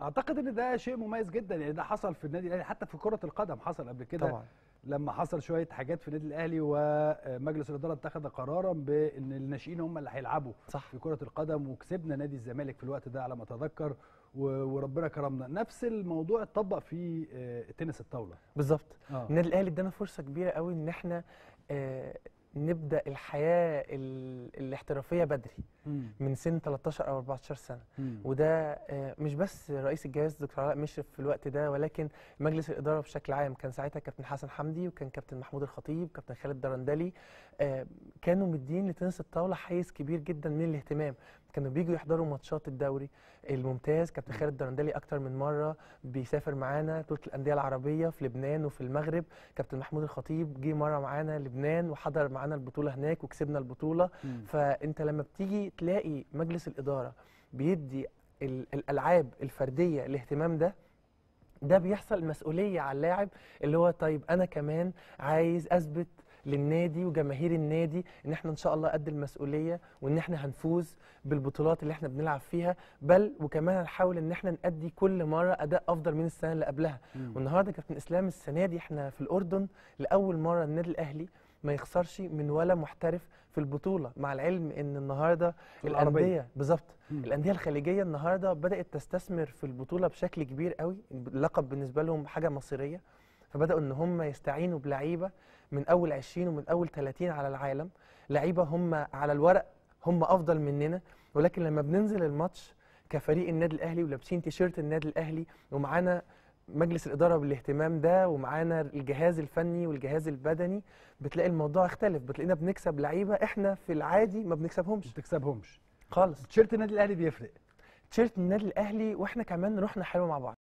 اعتقد ان ده شيء مميز جدا يعني ده حصل في النادي الاهلي حتى في كره القدم حصل قبل كده طبعا لما حصل شويه حاجات في النادي الاهلي ومجلس الاداره اتخذ قرارا بان الناشئين هم اللي هيلعبوا صح. في كره القدم وكسبنا نادي الزمالك في الوقت ده على ما اتذكر وربنا كرمنا نفس الموضوع اتطبق في آه، تنس الطاوله بالظبط آه. النادي الاهلي ادانا فرصه كبيره قوي ان احنا آه نبدا الحياه الاحترافيه بدري من سن 13 او 14 سنه وده آه، مش بس رئيس الجهاز دكتور علاء مشرف في الوقت ده ولكن مجلس الاداره بشكل عام كان ساعتها كابتن حسن حمدي وكان كابتن محمود الخطيب كابتن خالد درندلي آه، كانوا مدين لتنس الطاوله حيز كبير جدا من الاهتمام كانوا بييجوا يحضروا ماتشات الدوري الممتاز كابتن خالد درندلي اكتر من مره بيسافر معانا بطوله الانديه العربيه في لبنان وفي المغرب كابتن محمود الخطيب جه مره معانا لبنان وحضر معانا البطوله هناك وكسبنا البطوله مم. فانت لما بتيجي تلاقي مجلس الاداره بيدي الالعاب الفرديه الاهتمام ده ده بيحصل مسؤوليه على اللاعب اللي هو طيب انا كمان عايز اثبت للنادي وجماهير النادي ان احنا ان شاء الله قد المسؤوليه وان احنا هنفوز بالبطولات اللي احنا بنلعب فيها بل وكمان هنحاول ان احنا نأدي كل مره اداء افضل من السنه اللي قبلها والنهارده كابتن اسلام السنه دي احنا في الاردن لاول مره النادي الاهلي ما يخسرش من ولا محترف في البطوله مع العلم ان النهارده الانديه بالظبط الانديه الخليجيه النهارده بدات تستثمر في البطوله بشكل كبير قوي اللقب بالنسبه لهم حاجه مصيريه فبداوا ان هم يستعينوا بلعيبه من اول 20 ومن اول 30 على العالم لعيبه هم على الورق هم افضل مننا ولكن لما بننزل الماتش كفريق النادي الاهلي ولابسين تيشيرت النادي الاهلي ومعانا مجلس الاداره بالاهتمام ده ومعانا الجهاز الفني والجهاز البدني بتلاقي الموضوع اختلف بتلاقينا بنكسب لعيبه احنا في العادي ما بنكسبهمش ما بتكسبهمش خالص تيشيرت النادي الاهلي بيفرق تيشيرت النادي الاهلي واحنا كمان رحنا حلو مع بعض